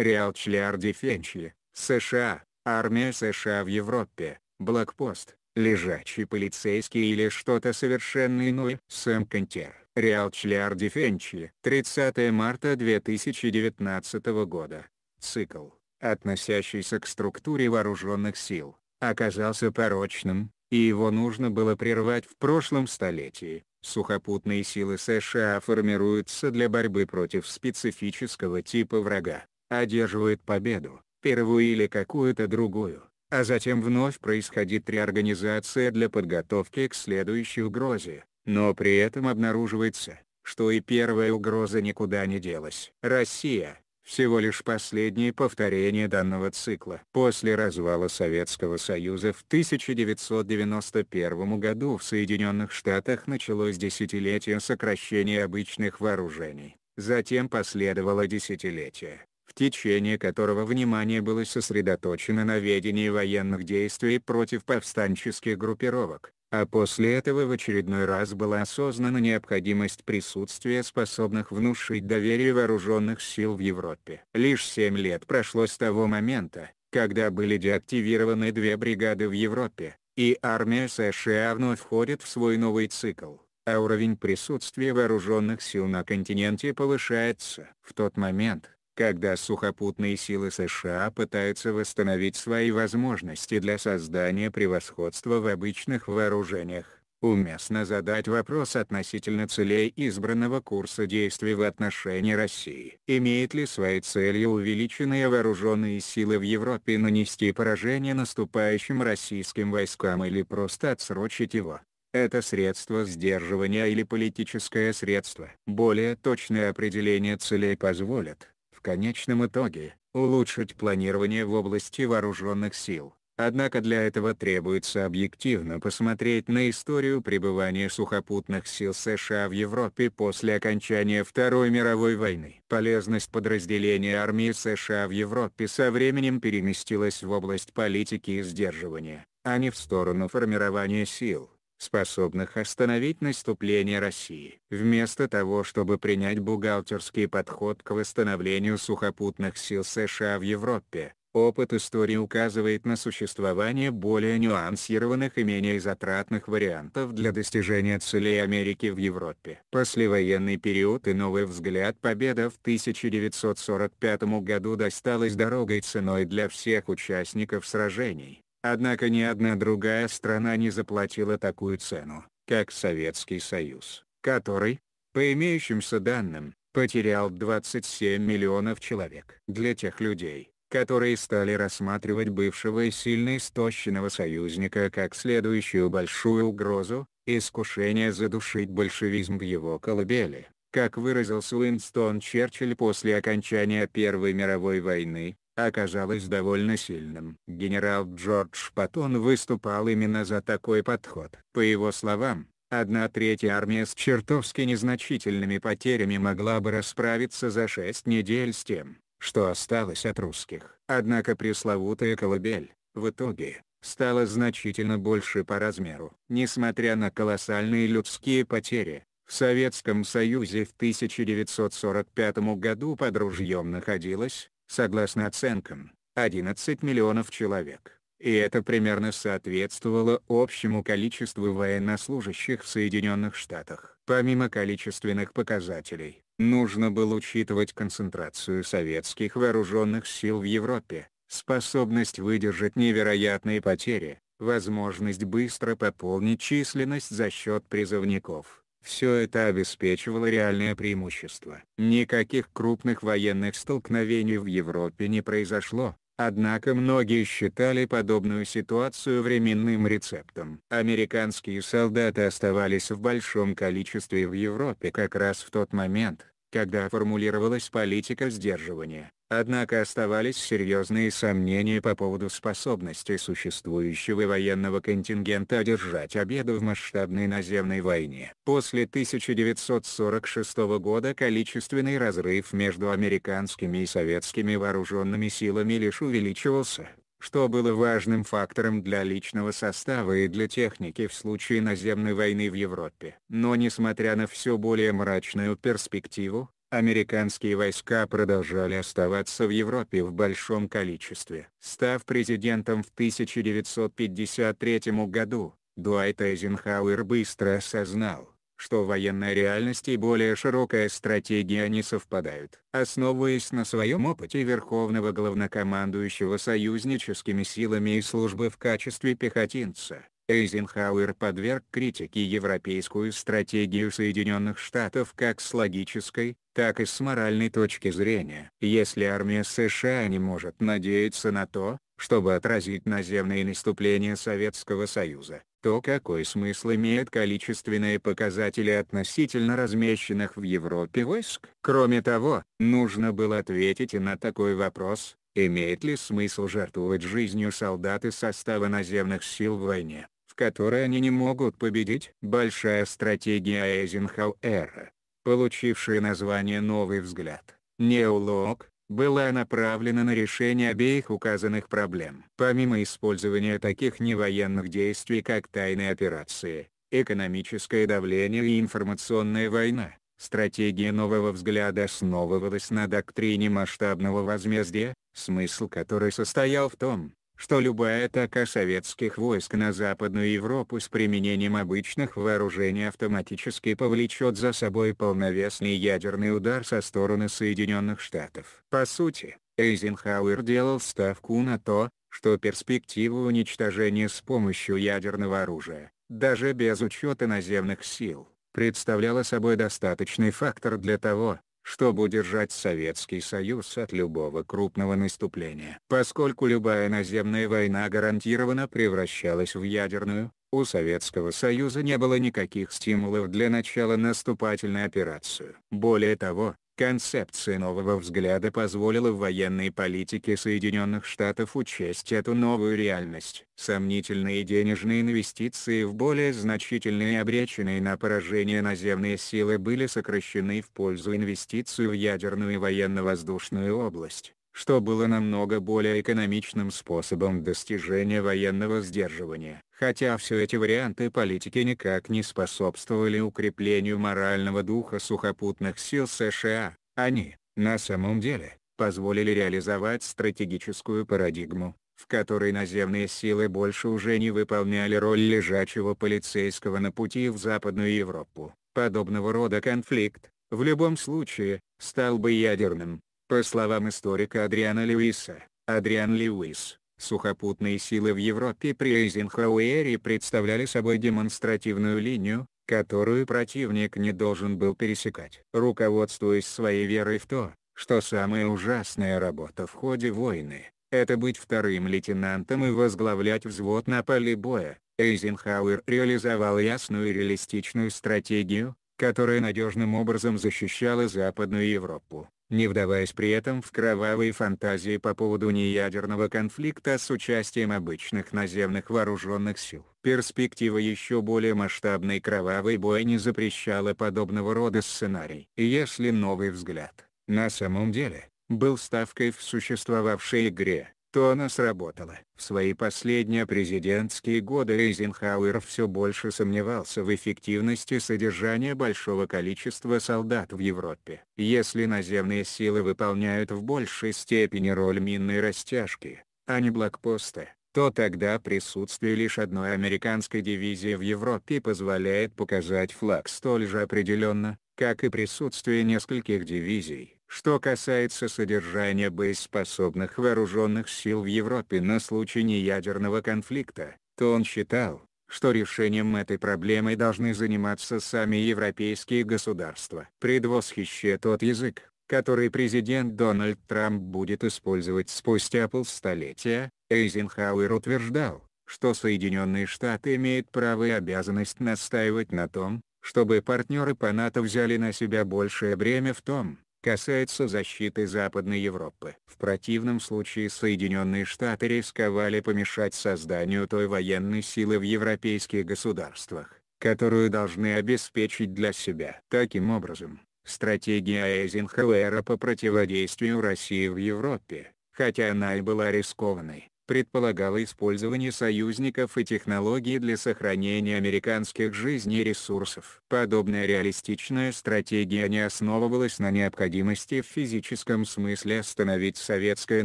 Реал Риалчлиарди Фенчи, США, армия США в Европе, блокпост, лежачий полицейский или что-то совершенно иное. Сэм Кантер, Реал Риалчлиарди Фенчи, 30 марта 2019 года. Цикл, относящийся к структуре вооруженных сил, оказался порочным, и его нужно было прервать в прошлом столетии. Сухопутные силы США формируются для борьбы против специфического типа врага одерживает победу, первую или какую-то другую, а затем вновь происходит реорганизация для подготовки к следующей угрозе, но при этом обнаруживается, что и первая угроза никуда не делась. Россия – всего лишь последнее повторение данного цикла. После развала Советского Союза в 1991 году в Соединенных Штатах началось десятилетие сокращения обычных вооружений. Затем последовало десятилетие, в течение которого внимание было сосредоточено на ведении военных действий против повстанческих группировок, а после этого в очередной раз была осознана необходимость присутствия способных внушить доверие вооруженных сил в Европе. Лишь семь лет прошло с того момента, когда были деактивированы две бригады в Европе, и армия США вновь входит в свой новый цикл а уровень присутствия вооруженных сил на континенте повышается. В тот момент, когда сухопутные силы США пытаются восстановить свои возможности для создания превосходства в обычных вооружениях, уместно задать вопрос относительно целей избранного курса действий в отношении России. Имеет ли своей целью увеличенные вооруженные силы в Европе нанести поражение наступающим российским войскам или просто отсрочить его? Это средство сдерживания или политическое средство. Более точное определение целей позволит, в конечном итоге, улучшить планирование в области вооруженных сил. Однако для этого требуется объективно посмотреть на историю пребывания сухопутных сил США в Европе после окончания Второй мировой войны. Полезность подразделения армии США в Европе со временем переместилась в область политики и сдерживания, а не в сторону формирования сил способных остановить наступление России. Вместо того, чтобы принять бухгалтерский подход к восстановлению сухопутных сил США в Европе, опыт истории указывает на существование более нюансированных и менее затратных вариантов для достижения целей Америки в Европе. Послевоенный период и новый взгляд победа в 1945 году досталась дорогой ценой для всех участников сражений. Однако ни одна другая страна не заплатила такую цену, как Советский Союз, который, по имеющимся данным, потерял 27 миллионов человек. Для тех людей, которые стали рассматривать бывшего и сильно истощенного союзника как следующую большую угрозу, искушение задушить большевизм в его колыбели, как выразился Уинстон Черчилль после окончания Первой мировой войны, оказалось довольно сильным. Генерал Джордж Паттон выступал именно за такой подход. По его словам, Одна третья армия с чертовски незначительными потерями могла бы расправиться за шесть недель с тем, что осталось от русских. Однако пресловутая колыбель, в итоге, стала значительно больше по размеру. Несмотря на колоссальные людские потери, в Советском Союзе в 1945 году под ружьем находилось, согласно оценкам, 11 миллионов человек. И это примерно соответствовало общему количеству военнослужащих в Соединенных Штатах. Помимо количественных показателей, нужно было учитывать концентрацию советских вооруженных сил в Европе, способность выдержать невероятные потери, возможность быстро пополнить численность за счет призывников все это обеспечивало реальное преимущество. Никаких крупных военных столкновений в Европе не произошло, однако многие считали подобную ситуацию временным рецептом. Американские солдаты оставались в большом количестве в Европе как раз в тот момент, когда формулировалась политика сдерживания, однако оставались серьезные сомнения по поводу способности существующего военного контингента одержать обеду в масштабной наземной войне. После 1946 года количественный разрыв между американскими и советскими вооруженными силами лишь увеличивался что было важным фактором для личного состава и для техники в случае наземной войны в Европе. Но несмотря на все более мрачную перспективу, американские войска продолжали оставаться в Европе в большом количестве. Став президентом в 1953 году, Дуайт Эйзенхауэр быстро осознал, что военная реальность и более широкая стратегия не совпадают. Основываясь на своем опыте верховного главнокомандующего союзническими силами и службы в качестве пехотинца, Эйзенхауэр подверг критике европейскую стратегию Соединенных Штатов как с логической, так и с моральной точки зрения. Если армия США не может надеяться на то, чтобы отразить наземные наступления Советского Союза, то какой смысл имеют количественные показатели относительно размещенных в Европе войск? Кроме того, нужно было ответить и на такой вопрос, имеет ли смысл жертвовать жизнью солдат из состава наземных сил в войне, в которой они не могут победить? Большая стратегия Эйзенхауэра, получившая название «Новый взгляд», «Неолог», была направлена на решение обеих указанных проблем. Помимо использования таких невоенных действий как тайные операции, экономическое давление и информационная война, стратегия нового взгляда основывалась на доктрине масштабного возмездия, смысл которой состоял в том, что любая атака советских войск на Западную Европу с применением обычных вооружений автоматически повлечет за собой полновесный ядерный удар со стороны Соединенных Штатов. По сути, Эйзенхауэр делал ставку на то, что перспективу уничтожения с помощью ядерного оружия, даже без учета наземных сил, представляла собой достаточный фактор для того, чтобы удержать Советский Союз от любого крупного наступления. Поскольку любая наземная война гарантированно превращалась в ядерную, у Советского Союза не было никаких стимулов для начала наступательной операции. Более того, Концепция нового взгляда позволила военной политике Соединенных Штатов учесть эту новую реальность. Сомнительные денежные инвестиции в более значительные обреченные на поражение наземные силы были сокращены в пользу инвестиций в ядерную и военно-воздушную область что было намного более экономичным способом достижения военного сдерживания. Хотя все эти варианты политики никак не способствовали укреплению морального духа сухопутных сил США, они, на самом деле, позволили реализовать стратегическую парадигму, в которой наземные силы больше уже не выполняли роль лежачего полицейского на пути в Западную Европу. Подобного рода конфликт, в любом случае, стал бы ядерным. По словам историка Адриана Льюиса, Адриан Льюис, сухопутные силы в Европе при Эйзенхауэре представляли собой демонстративную линию, которую противник не должен был пересекать. Руководствуясь своей верой в то, что самая ужасная работа в ходе войны – это быть вторым лейтенантом и возглавлять взвод на поле боя, Эйзенхауэр реализовал ясную и реалистичную стратегию, которая надежным образом защищала Западную Европу не вдаваясь при этом в кровавые фантазии по поводу неядерного конфликта с участием обычных наземных вооруженных сил. Перспектива еще более масштабной кровавой бойни запрещала подобного рода сценарий. Если новый взгляд, на самом деле, был ставкой в существовавшей игре, то она сработала. В свои последние президентские годы Эйзенхауэр все больше сомневался в эффективности содержания большого количества солдат в Европе. Если наземные силы выполняют в большей степени роль минной растяжки, а не блокпоста, то тогда присутствие лишь одной американской дивизии в Европе позволяет показать флаг столь же определенно, как и присутствие нескольких дивизий что касается содержания боеспособных вооруженных сил в Европе на случай неядерного конфликта, то он считал, что решением этой проблемы должны заниматься сами европейские государства. Предвосхищая тот язык, который президент Дональд Трамп будет использовать спустя полстолетия, Эйзенхауэр утверждал, что Соединенные Штаты имеют право и обязанность настаивать на том, чтобы партнеры по НАТО взяли на себя большее бремя в том, касается защиты Западной Европы. В противном случае Соединенные Штаты рисковали помешать созданию той военной силы в европейских государствах, которую должны обеспечить для себя. Таким образом, стратегия Эйзенхауэра по противодействию России в Европе, хотя она и была рискованной, предполагало использование союзников и технологий для сохранения американских жизней и ресурсов. Подобная реалистичная стратегия не основывалась на необходимости в физическом смысле остановить советское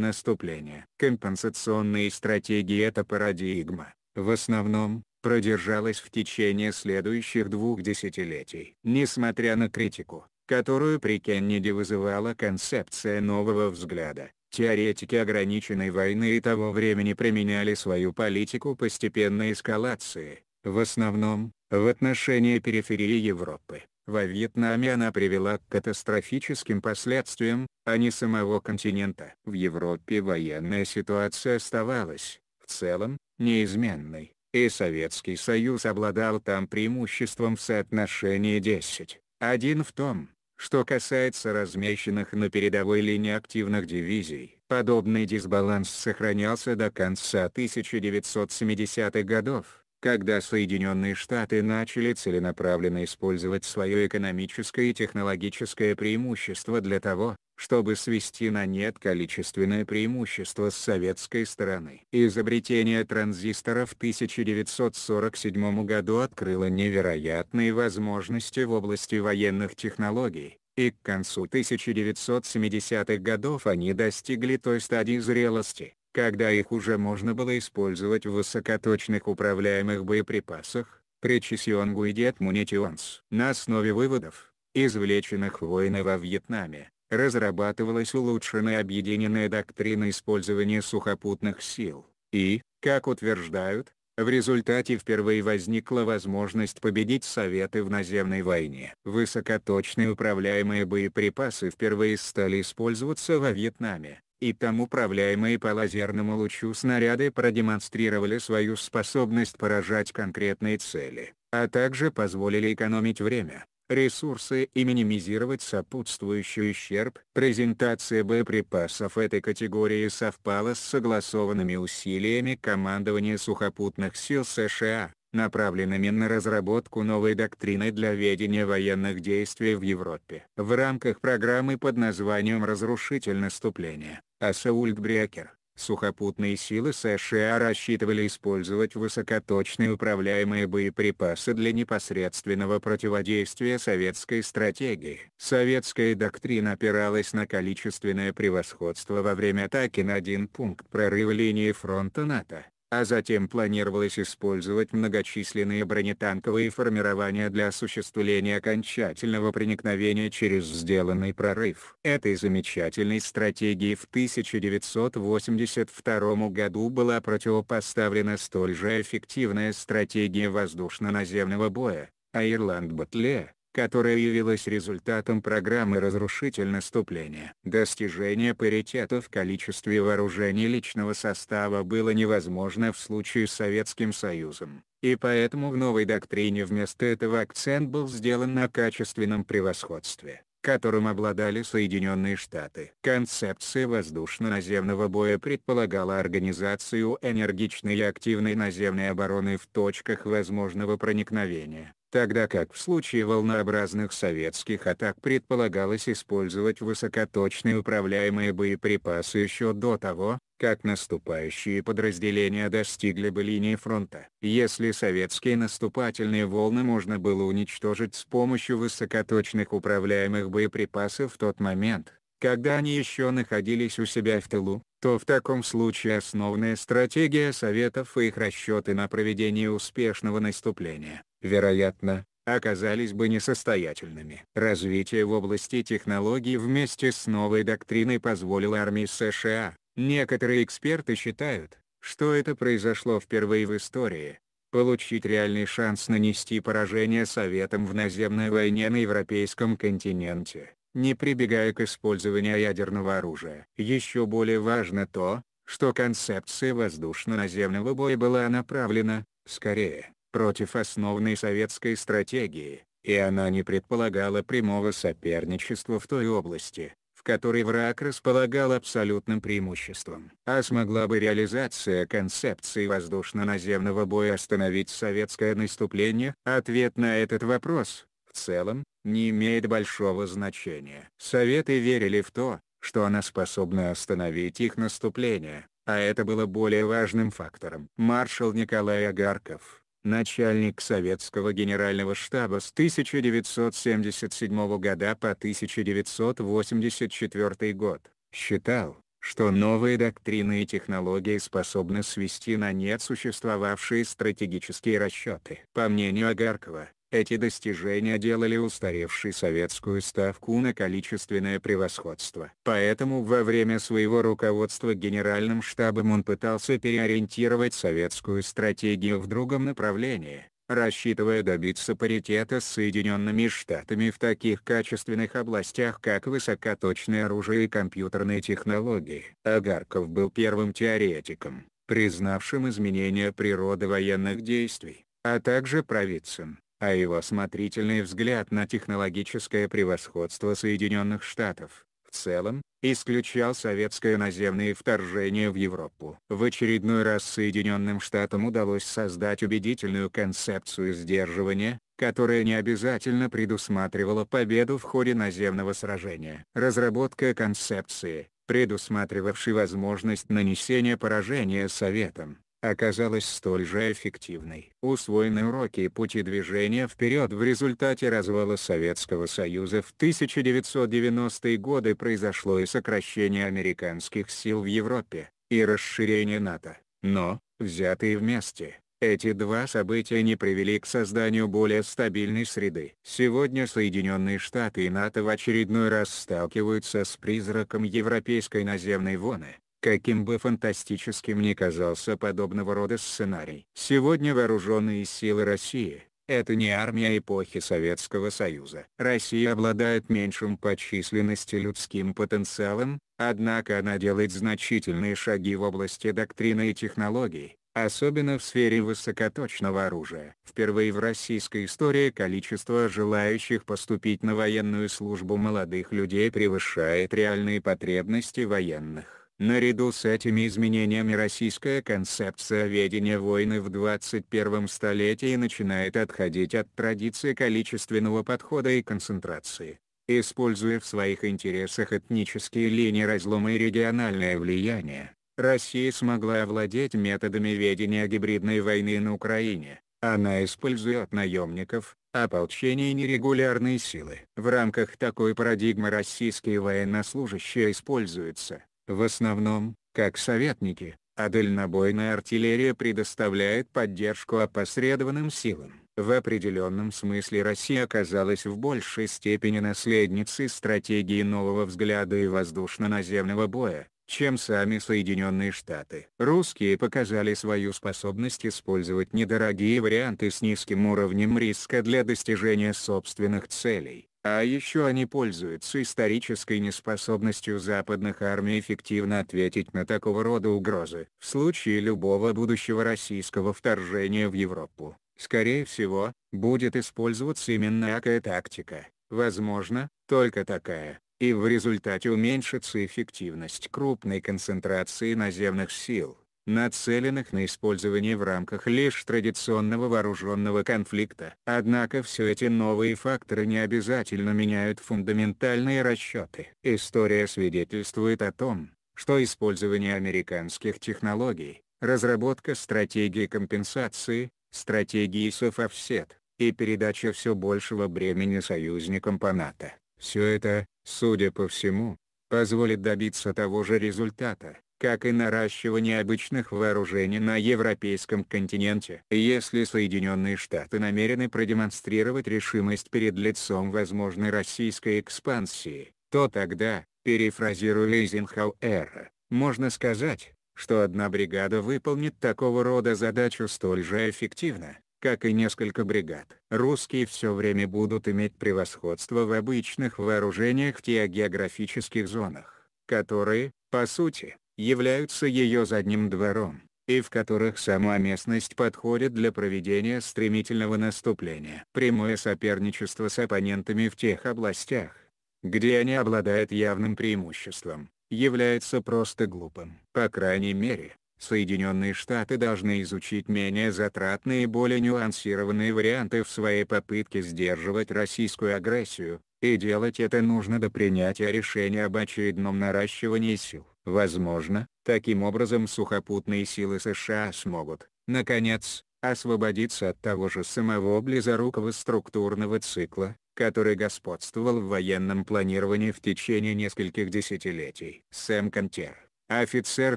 наступление. Компенсационные стратегии это парадигма, в основном, продержалась в течение следующих двух десятилетий. Несмотря на критику, которую при Кеннеди вызывала концепция нового взгляда, Теоретики ограниченной войны и того времени применяли свою политику постепенной эскалации, в основном, в отношении периферии Европы. Во Вьетнаме она привела к катастрофическим последствиям, а не самого континента. В Европе военная ситуация оставалась, в целом, неизменной, и Советский Союз обладал там преимуществом в соотношении 10. Один в том, что касается размещенных на передовой линии активных дивизий, подобный дисбаланс сохранялся до конца 1970-х годов, когда Соединенные Штаты начали целенаправленно использовать свое экономическое и технологическое преимущество для того, чтобы свести на нет количественное преимущество с советской стороны. Изобретение транзистора в 1947 году открыло невероятные возможности в области военных технологий, и к концу 1970-х годов они достигли той стадии зрелости, когда их уже можно было использовать в высокоточных управляемых боеприпасах, пречисион гуидет мунитионс. На основе выводов, извлеченных войны во Вьетнаме, разрабатывалась улучшенная объединенная доктрина использования сухопутных сил, и, как утверждают, в результате впервые возникла возможность победить Советы в наземной войне. Высокоточные управляемые боеприпасы впервые стали использоваться во Вьетнаме, и там управляемые по лазерному лучу снаряды продемонстрировали свою способность поражать конкретные цели, а также позволили экономить время ресурсы и минимизировать сопутствующий ущерб. Презентация боеприпасов этой категории совпала с согласованными усилиями командования сухопутных сил США, направленными на разработку новой доктрины для ведения военных действий в Европе. В рамках программы под названием «Разрушитель наступления» Асаульт Брекер Сухопутные силы США рассчитывали использовать высокоточные управляемые боеприпасы для непосредственного противодействия советской стратегии. Советская доктрина опиралась на количественное превосходство во время атаки на один пункт прорыва линии фронта НАТО а затем планировалось использовать многочисленные бронетанковые формирования для осуществления окончательного проникновения через сделанный прорыв. Этой замечательной стратегии в 1982 году была противопоставлена столь же эффективная стратегия воздушно-наземного боя, а Ирланд Батле, которая явилась результатом программы «Разрушитель наступления». Достижение паритета в количестве вооружений личного состава было невозможно в случае с Советским Союзом, и поэтому в новой доктрине вместо этого акцент был сделан на качественном превосходстве которым обладали Соединенные Штаты. Концепция воздушно-наземного боя предполагала организацию энергичной и активной наземной обороны в точках возможного проникновения, тогда как в случае волнообразных советских атак предполагалось использовать высокоточные управляемые боеприпасы еще до того, как наступающие подразделения достигли бы линии фронта. Если советские наступательные волны можно было уничтожить с помощью высокоточных управляемых боеприпасов в тот момент, когда они еще находились у себя в тылу, то в таком случае основная стратегия Советов и их расчеты на проведение успешного наступления вероятно, оказались бы несостоятельными. Развитие в области технологий вместе с новой доктриной позволило армии США. Некоторые эксперты считают, что это произошло впервые в истории, получить реальный шанс нанести поражение Советам в наземной войне на европейском континенте, не прибегая к использованию ядерного оружия. Еще более важно то, что концепция воздушно-наземного боя была направлена, скорее, против основной советской стратегии, и она не предполагала прямого соперничества в той области, в которой враг располагал абсолютным преимуществом. А смогла бы реализация концепции воздушно-наземного боя остановить советское наступление? Ответ на этот вопрос, в целом, не имеет большого значения. Советы верили в то, что она способна остановить их наступление, а это было более важным фактором. Маршал Николай Агарков начальник советского генерального штаба с 1977 года по 1984 год, считал, что новые доктрины и технологии способны свести на нет существовавшие стратегические расчеты. По мнению Агаркова, эти достижения делали устаревшей советскую ставку на количественное превосходство. Поэтому во время своего руководства генеральным штабом он пытался переориентировать советскую стратегию в другом направлении, рассчитывая добиться паритета с Соединенными Штатами в таких качественных областях как высокоточное оружие и компьютерные технологии. Агарков был первым теоретиком, признавшим изменения природы военных действий, а также провидцем а его смотрительный взгляд на технологическое превосходство Соединенных Штатов, в целом, исключал советское наземное вторжение в Европу. В очередной раз Соединенным Штатам удалось создать убедительную концепцию сдерживания, которая не обязательно предусматривала победу в ходе наземного сражения. Разработка концепции, предусматривавшей возможность нанесения поражения Советам оказалась столь же эффективной. Усвоены уроки и пути движения вперед в результате развала Советского Союза в 1990-е годы произошло и сокращение американских сил в Европе, и расширение НАТО. Но, взятые вместе, эти два события не привели к созданию более стабильной среды. Сегодня Соединенные Штаты и НАТО в очередной раз сталкиваются с призраком европейской наземной войны, каким бы фантастическим ни казался подобного рода сценарий. Сегодня вооруженные силы России – это не армия эпохи Советского Союза. Россия обладает меньшим по численности людским потенциалом, однако она делает значительные шаги в области доктрины и технологий, особенно в сфере высокоточного оружия. Впервые в российской истории количество желающих поступить на военную службу молодых людей превышает реальные потребности военных. Наряду с этими изменениями российская концепция ведения войны в 21 столетии начинает отходить от традиции количественного подхода и концентрации, используя в своих интересах этнические линии разлома и региональное влияние. Россия смогла овладеть методами ведения гибридной войны на Украине. Она использует наемников, ополчение и нерегулярные силы. В рамках такой парадигмы российские военнослужащие используются в основном, как советники, а дальнобойная артиллерия предоставляет поддержку опосредованным силам. В определенном смысле Россия оказалась в большей степени наследницей стратегии нового взгляда и воздушно-наземного боя, чем сами Соединенные Штаты. Русские показали свою способность использовать недорогие варианты с низким уровнем риска для достижения собственных целей. А еще они пользуются исторической неспособностью западных армий эффективно ответить на такого рода угрозы. В случае любого будущего российского вторжения в Европу, скорее всего, будет использоваться именно такая тактика. Возможно, только такая, и в результате уменьшится эффективность крупной концентрации наземных сил нацеленных на использование в рамках лишь традиционного вооруженного конфликта. Однако все эти новые факторы не обязательно меняют фундаментальные расчеты. История свидетельствует о том, что использование американских технологий, разработка стратегии компенсации, стратегии софовсет и передача все большего бремени союзникам по НАТО, все это, судя по всему, позволит добиться того же результата, как и наращивание обычных вооружений на европейском континенте. Если Соединенные Штаты намерены продемонстрировать решимость перед лицом возможной российской экспансии, то тогда, перефразируя Эйзенхауэра, можно сказать, что одна бригада выполнит такого рода задачу столь же эффективно, как и несколько бригад. Русские все время будут иметь превосходство в обычных вооружениях в тех географических зонах, которые, по сути, являются ее задним двором, и в которых сама местность подходит для проведения стремительного наступления. Прямое соперничество с оппонентами в тех областях, где они обладают явным преимуществом, является просто глупым. По крайней мере, Соединенные Штаты должны изучить менее затратные и более нюансированные варианты в своей попытке сдерживать российскую агрессию, и делать это нужно до принятия решения об очередном наращивании сил. Возможно, таким образом сухопутные силы США смогут, наконец, освободиться от того же самого близорукого структурного цикла, который господствовал в военном планировании в течение нескольких десятилетий. Сэм Контер, офицер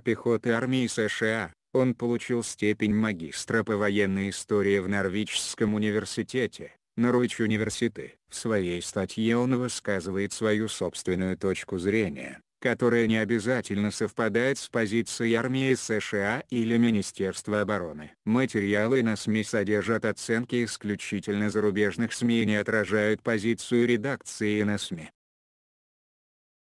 пехоты армии США, он получил степень магистра по военной истории в Норвичском университете, Норвич университет. В своей статье он высказывает свою собственную точку зрения которая не обязательно совпадает с позицией армии США или Министерства обороны. Материалы на СМИ содержат оценки исключительно зарубежных СМИ и не отражают позицию редакции на СМИ.